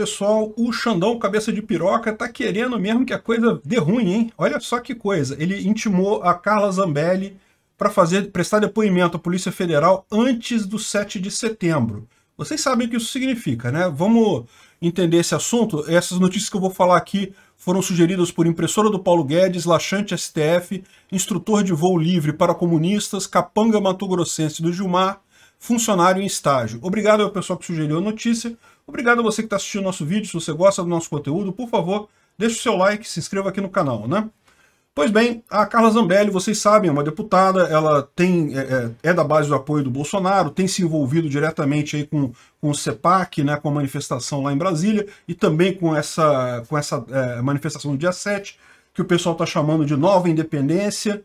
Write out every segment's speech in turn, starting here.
Pessoal, o Xandão Cabeça de Piroca tá querendo mesmo que a coisa dê ruim, hein? Olha só que coisa. Ele intimou a Carla Zambelli para fazer prestar depoimento à Polícia Federal antes do 7 de setembro. Vocês sabem o que isso significa, né? Vamos entender esse assunto. Essas notícias que eu vou falar aqui foram sugeridas por impressora do Paulo Guedes, Laxante STF, instrutor de voo livre para comunistas, capanga Mato-Grossense do Gilmar, funcionário em estágio. Obrigado ao pessoal que sugeriu a notícia. Obrigado a você que está assistindo nosso vídeo. Se você gosta do nosso conteúdo, por favor, deixe o seu like, se inscreva aqui no canal, né? Pois bem, a Carla Zambelli, vocês sabem, é uma deputada, ela tem, é, é, é da base do apoio do Bolsonaro, tem se envolvido diretamente aí com, com o CEPAC, né, com a manifestação lá em Brasília, e também com essa, com essa é, manifestação do dia 7, que o pessoal está chamando de nova independência.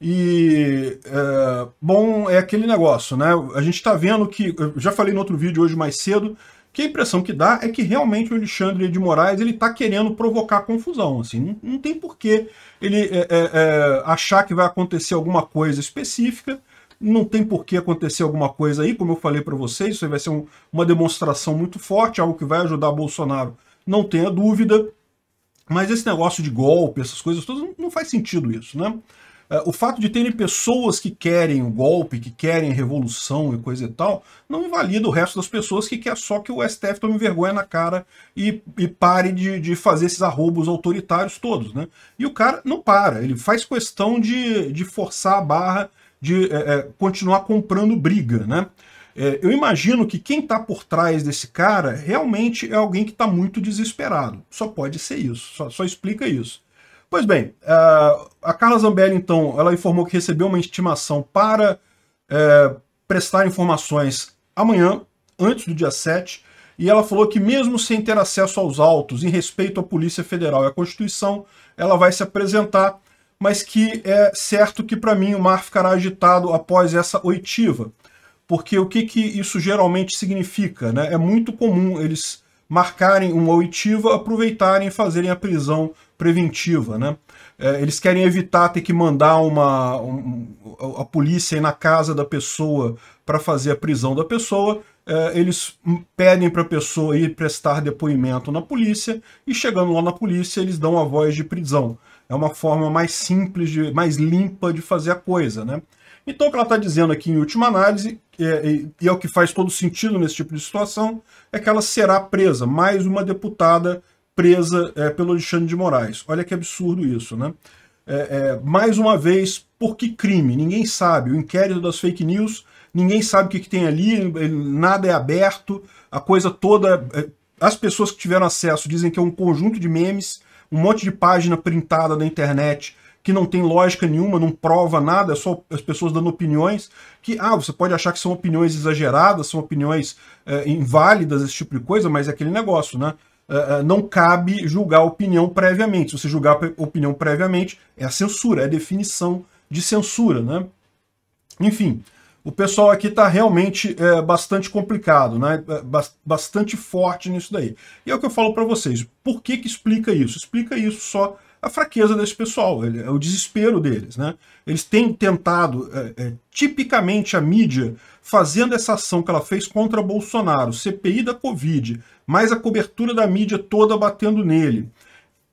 E, é, bom, é aquele negócio, né? A gente está vendo que, eu já falei no outro vídeo hoje mais cedo, que a impressão que dá é que realmente o Alexandre de Moraes ele está querendo provocar confusão. Assim, não, não tem por que ele é, é, é, achar que vai acontecer alguma coisa específica, não tem por que acontecer alguma coisa aí, como eu falei para vocês, isso vai ser um, uma demonstração muito forte, algo que vai ajudar Bolsonaro, não tenha dúvida. Mas esse negócio de golpe, essas coisas todas, não faz sentido isso, né? É, o fato de terem pessoas que querem o golpe, que querem revolução e coisa e tal, não invalida o resto das pessoas que quer só que o STF tome vergonha na cara e, e pare de, de fazer esses arroubos autoritários todos, né? E o cara não para, ele faz questão de, de forçar a barra, de é, é continuar comprando briga, né? É, eu imagino que quem está por trás desse cara realmente é alguém que está muito desesperado. Só pode ser isso, só, só explica isso. Pois bem, a Carla Zambelli, então, ela informou que recebeu uma intimação para é, prestar informações amanhã, antes do dia 7, e ela falou que mesmo sem ter acesso aos autos, em respeito à Polícia Federal e à Constituição, ela vai se apresentar, mas que é certo que para mim o mar ficará agitado após essa oitiva. Porque o que, que isso geralmente significa? Né? É muito comum eles marcarem uma oitiva, aproveitarem e fazerem a prisão preventiva, né? É, eles querem evitar ter que mandar uma, um, a polícia na casa da pessoa para fazer a prisão da pessoa. É, eles pedem para a pessoa ir prestar depoimento na polícia e chegando lá na polícia eles dão a voz de prisão. É uma forma mais simples, de, mais limpa de fazer a coisa, né? Então, o que ela está dizendo aqui, em última análise, é, e, e é o que faz todo sentido nesse tipo de situação, é que ela será presa, mais uma deputada presa é, pelo Alexandre de Moraes. Olha que absurdo isso, né? É, é, mais uma vez, por que crime? Ninguém sabe. O inquérito das fake news, ninguém sabe o que, que tem ali, nada é aberto, a coisa toda. É, as pessoas que tiveram acesso dizem que é um conjunto de memes, um monte de página printada na internet que não tem lógica nenhuma, não prova nada, é só as pessoas dando opiniões que, ah, você pode achar que são opiniões exageradas, são opiniões é, inválidas, esse tipo de coisa, mas é aquele negócio, né? Eh, eh, não cabe julgar opinião previamente. Se você julgar opinião previamente, é a censura, é a definição de censura, né? Enfim, o pessoal aqui está realmente é, bastante complicado, né? bastante forte nisso daí. E é o que eu falo para vocês. Por que, que explica isso? Explica isso só a fraqueza desse pessoal, é o desespero deles. Né? Eles têm tentado, é, é, tipicamente a mídia, fazendo essa ação que ela fez contra Bolsonaro, CPI da Covid, mais a cobertura da mídia toda batendo nele.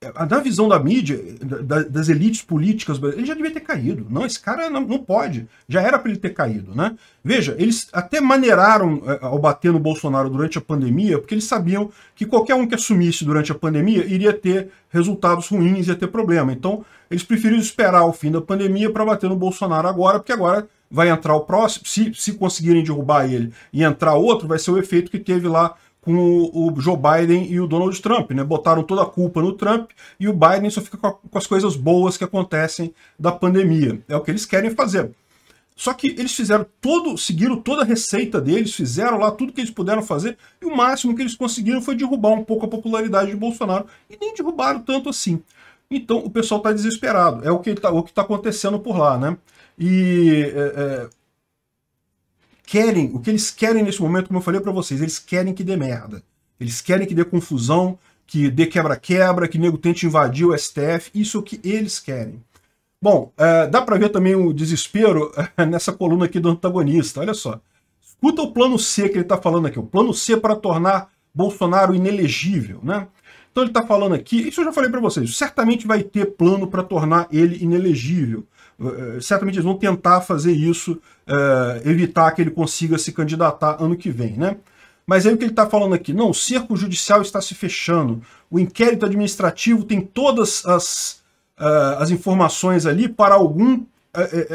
É, na visão da mídia, da, das elites políticas, ele já devia ter caído. Não, esse cara não, não pode. Já era para ele ter caído, né? Veja, eles até maneiraram é, ao bater no Bolsonaro durante a pandemia, porque eles sabiam que qualquer um que assumisse durante a pandemia iria ter resultados ruins, ia ter problema. Então, eles preferiram esperar o fim da pandemia para bater no Bolsonaro agora, porque agora vai entrar o próximo. Se, se conseguirem derrubar ele e entrar outro, vai ser o efeito que teve lá com o Joe Biden e o Donald Trump, né? Botaram toda a culpa no Trump e o Biden só fica com, as coisas boas que acontecem da pandemia. É o que eles querem fazer. Só que eles fizeram todo, seguiram toda a receita deles, fizeram lá tudo que eles puderam fazer, e o máximo que eles conseguiram foi derrubar um pouco a popularidade de Bolsonaro. E nem derrubaram tanto assim. Então o pessoal está desesperado. É o que está tá acontecendo por lá, né? E é, é, querem, o que eles querem neste momento, como eu falei para vocês, eles querem que dê merda. Eles querem que dê confusão, que dê quebra-quebra, que nego tente invadir o STF. Isso é o que eles querem. Bom, é, dá para ver também o desespero nessa coluna aqui do antagonista. Olha só. Escuta o plano C que ele está falando aqui. O plano C para tornar Bolsonaro inelegível, né? Então ele está falando aqui, isso eu já falei para vocês, certamente vai ter plano para tornar ele inelegível. Eh, certamente eles vão tentar fazer isso, eh, evitar que ele consiga se candidatar ano que vem, né? Mas aí o que ele está falando aqui? Não, o cerco judicial está se fechando, o inquérito administrativo tem todas as, uh, as informações ali para algum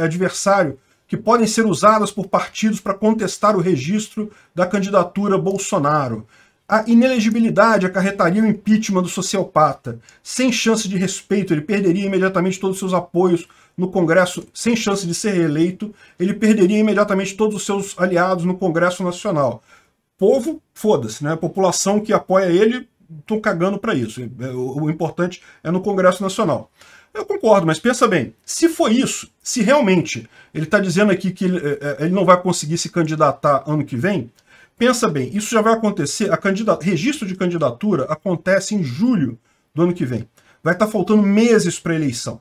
adversário que podem ser usadas por partidos para contestar o registro da candidatura Bolsonaro. A inelegibilidade acarretaria o impeachment do sociopata. Sem chance de respeito, ele perderia imediatamente todos os seus apoios no Congresso sem chance de ser reeleito, ele perderia imediatamente todos os seus aliados no Congresso Nacional. Povo, foda-se, né? A população que apoia ele, estão cagando para isso. É, o, importante é no Congresso Nacional. Eu concordo, mas pensa bem, se for isso, se realmente ele está dizendo aqui que ele, é, é, ele não vai conseguir se candidatar ano que vem, pensa bem, isso já vai acontecer, a registro de candidatura acontece em julho do ano que vem. Vai estar tá faltando meses para a eleição.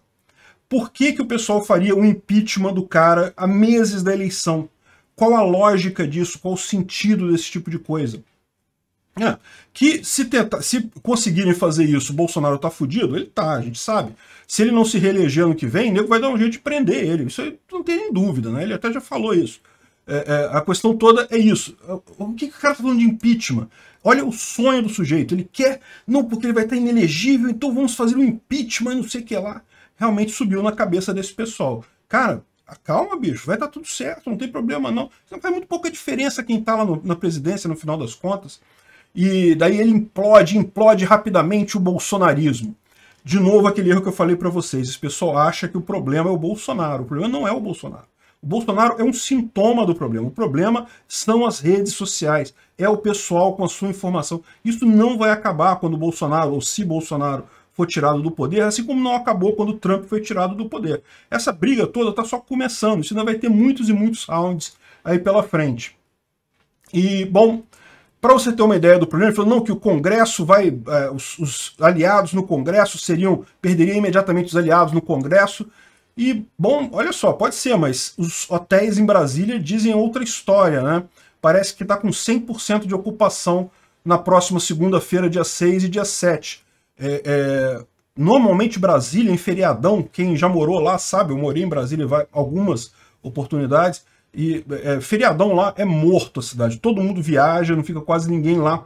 Por que, que o pessoal faria um impeachment do cara a meses da eleição? Qual a lógica disso? Qual o sentido desse tipo de coisa? É, que se, tenta, se conseguirem fazer isso, o Bolsonaro tá fudido? Ele tá, a gente sabe. Se ele não se reeleger ano que vem, o nego vai dar um jeito de prender ele. Isso aí não tem nem dúvida, né? Ele até já falou isso. É, é, a questão toda é isso. O que, que o cara tá falando de impeachment? Olha o sonho do sujeito. Ele quer, não, porque ele vai estar tá inelegível, então vamos fazer um impeachment e não sei o que lá realmente subiu na cabeça desse pessoal. Cara, calma, bicho, vai dar tudo certo, não tem problema não. Não faz muito pouca diferença quem está lá no, na presidência, no final das contas. E daí ele implode, implode rapidamente o bolsonarismo. De novo aquele erro que eu falei para vocês. Esse pessoal acha que o problema é o Bolsonaro. O problema não é o Bolsonaro. O Bolsonaro é um sintoma do problema. O problema são as redes sociais. É o pessoal com a sua informação. Isso não vai acabar quando o Bolsonaro, ou se Bolsonaro, foi tirado do poder, assim como não acabou quando Trump foi tirado do poder. Essa briga toda está só começando, isso ainda vai ter muitos e muitos rounds aí pela frente. E, bom, para você ter uma ideia do problema, ele falou não, que o Congresso vai. É, os, os, aliados no Congresso seriam. perderiam imediatamente os aliados no Congresso. E, bom, olha só, pode ser, mas os hotéis em Brasília dizem outra história, né? Parece que está com 100% de ocupação na próxima segunda-feira, dia 6 e dia 7. É, é, normalmente Brasília, em feriadão, quem já morou lá sabe, eu morei em Brasília vai, algumas oportunidades, e é, feriadão lá é morto a cidade. Todo mundo viaja, não fica quase ninguém lá.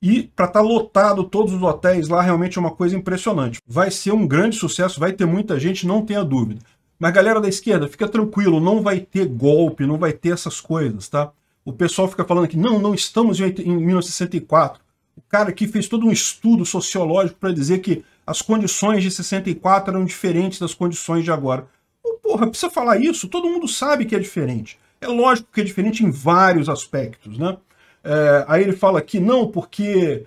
E para estar tá lotado todos os hotéis lá, realmente é uma coisa impressionante. Vai ser um grande sucesso, vai ter muita gente, não tenha dúvida. Mas galera da esquerda, fica tranquilo, não vai ter golpe, não vai ter essas coisas, tá? O pessoal fica falando que não, não estamos em 1964 cara que fez todo um estudo sociológico para dizer que as condições de 64 eram diferentes das condições de agora. Oh, porra, precisa falar isso? Todo mundo sabe que é diferente. É lógico que é diferente em vários aspectos, né? É, aí ele fala que não, porque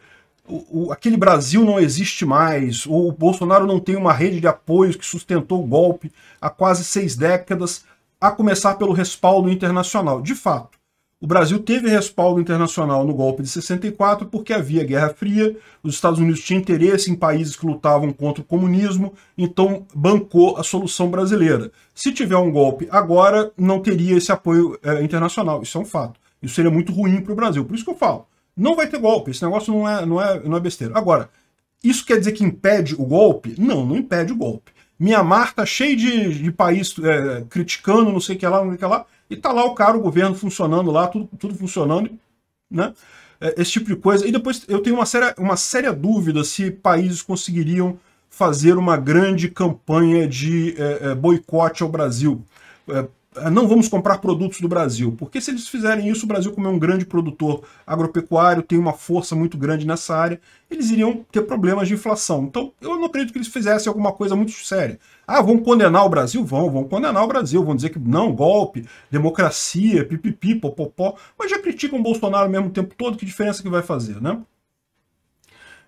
o, o, aquele Brasil não existe mais, ou o Bolsonaro não tem uma rede de apoios que sustentou o golpe há quase seis décadas, a começar pelo respaldo internacional. De fato, o Brasil teve respaldo internacional no golpe de 64 porque havia Guerra Fria, os Estados Unidos tinham interesse em países que lutavam contra o comunismo, então bancou a solução brasileira. Se tiver um golpe agora, não teria esse apoio é, internacional, isso é um fato. Isso seria muito ruim para o Brasil, por isso que eu falo. Não vai ter golpe, esse negócio não é, não, é, não é besteira. Agora, isso quer dizer que impede o golpe? Não, não impede o golpe. Mianmar Marta, cheio de, de país é, criticando, não sei o que lá, não sei o que lá. E tá lá o cara, o governo funcionando lá, tudo, tudo funcionando, né? É, esse tipo de coisa. E depois eu tenho uma séria, uma séria dúvida se países conseguiriam fazer uma grande campanha de é, é boicote ao Brasil. É, eh, não vamos comprar produtos do Brasil, porque se eles fizerem isso, o Brasil, como é um grande produtor agropecuário, tem uma força muito grande nessa área, eles iriam ter problemas de inflação. Então, eu não acredito que eles fizessem alguma coisa muito séria. Ah, vão condenar o Brasil? Vão, vão condenar o Brasil, vão dizer que não, golpe, democracia, pipipi, popopó, mas já criticam o Bolsonaro ao mesmo tempo todo, que diferença que vai fazer, né?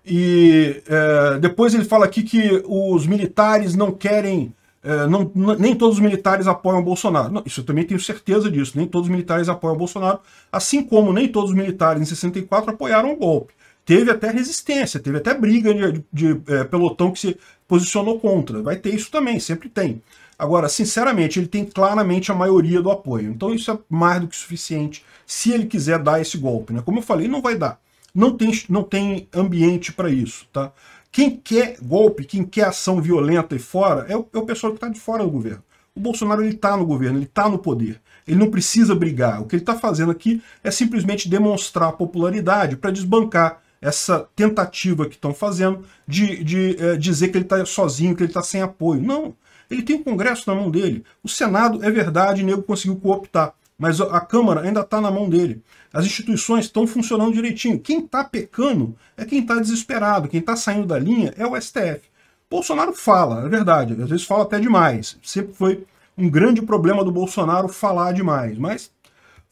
E é, depois ele fala aqui que os militares não querem é, não, nem todos os militares apoiam o Bolsonaro. Não, isso eu também tenho certeza disso. Nem todos os militares apoiam o Bolsonaro, assim como nem todos os militares em 64 apoiaram o golpe. Teve até resistência, teve até briga de, de, de é, pelotão que se posicionou contra. Vai ter isso também, sempre tem. Agora, sinceramente, ele tem claramente a maioria do apoio. Então isso é mais do que suficiente se ele quiser dar esse golpe. Né? Como eu falei, não vai dar. Não tem, não tem ambiente para isso. Tá? Quem quer golpe, quem quer ação violenta e fora, é o, é o pessoal que está de fora do governo. O Bolsonaro está no governo, ele está no poder. Ele não precisa brigar. O que ele está fazendo aqui é simplesmente demonstrar popularidade para desbancar essa tentativa que estão fazendo de, de é, dizer que ele está sozinho, que ele está sem apoio. Não. Ele tem o Congresso na mão dele. O Senado, é verdade, o nego conseguiu cooptar mas a Câmara ainda está na mão dele. As instituições estão funcionando direitinho. Quem está pecando é quem está desesperado, quem está saindo da linha é o STF. Bolsonaro fala, é verdade, às vezes fala até demais. Sempre foi um grande problema do Bolsonaro falar demais. Mas,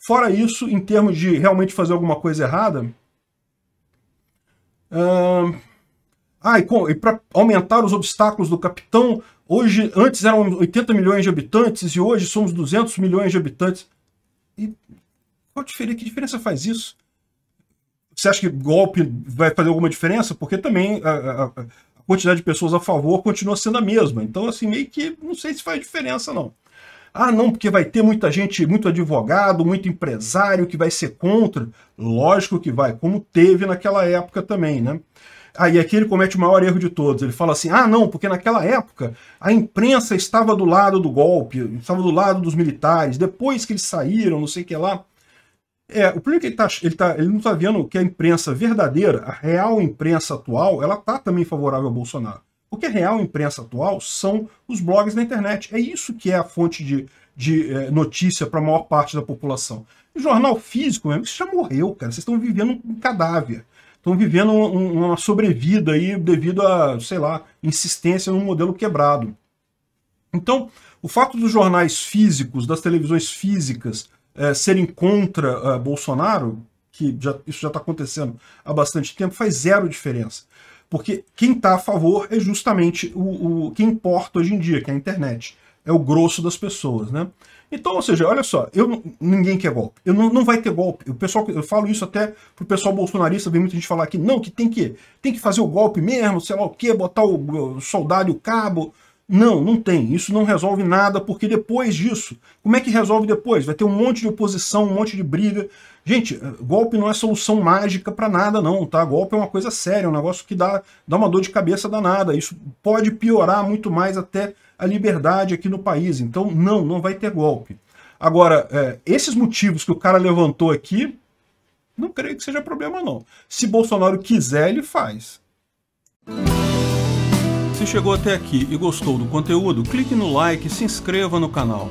fora isso, em termos de realmente fazer alguma coisa errada. Ah, e, e para aumentar os obstáculos do capitão, hoje, antes eram 80 milhões de habitantes e hoje somos 200 milhões de habitantes. E qual diferença, que diferença faz isso? Você acha que golpe vai fazer alguma diferença? Porque também a, a, a quantidade de pessoas a favor continua sendo a mesma. Então, assim, meio que não sei se faz diferença, não. Ah, não, porque vai ter muita gente, muito advogado, muito empresário que vai ser contra. Lógico que vai, como teve naquela época também, né? Aí ah, aqui ele comete o maior erro de todos. Ele fala assim: ah, não, porque naquela época a imprensa estava do lado do golpe, estava do lado dos militares, depois que eles saíram, não sei o que lá. É, o problema é que ele, tá, ele, tá, ele não está vendo que a imprensa verdadeira, a real imprensa atual, ela está também favorável ao Bolsonaro. Porque a é real imprensa atual são os blogs da internet. É isso que é a fonte de, de é, notícia para a maior parte da população. O jornal físico mesmo, isso já morreu, cara. Vocês estão vivendo um cadáver estão vivendo um, uma sobrevida aí devido a, sei lá, insistência num modelo quebrado. Então, o fato dos jornais físicos, das televisões físicas, é, serem contra é, Bolsonaro, que já, isso já está acontecendo há bastante tempo, faz zero diferença. Porque quem está a favor é justamente o, o que importa hoje em dia, que é a internet. É o grosso das pessoas, né? Então, ou seja, olha só, eu, ninguém quer golpe. Eu, não, não vai ter golpe. O pessoal, eu falo isso até pro pessoal bolsonarista, vem muita gente falar aqui, não, que tem que, tem que fazer o golpe mesmo, sei lá o quê, botar o, o soldado e o cabo. Não, não tem. Isso não resolve nada, porque depois disso, como é que resolve depois? Vai ter um monte de oposição, um monte de briga. Gente, eh, golpe não é solução mágica para nada não, tá? Golpe é uma coisa séria, é um negócio que dá, dá uma dor de cabeça danada. Isso pode piorar muito mais até a liberdade aqui no país. Então, não, não vai ter golpe. Agora, é, esses motivos que o cara levantou aqui, não creio que seja problema, não. Se Bolsonaro quiser, ele faz. Se chegou até aqui e gostou do conteúdo, clique no like e se inscreva no canal.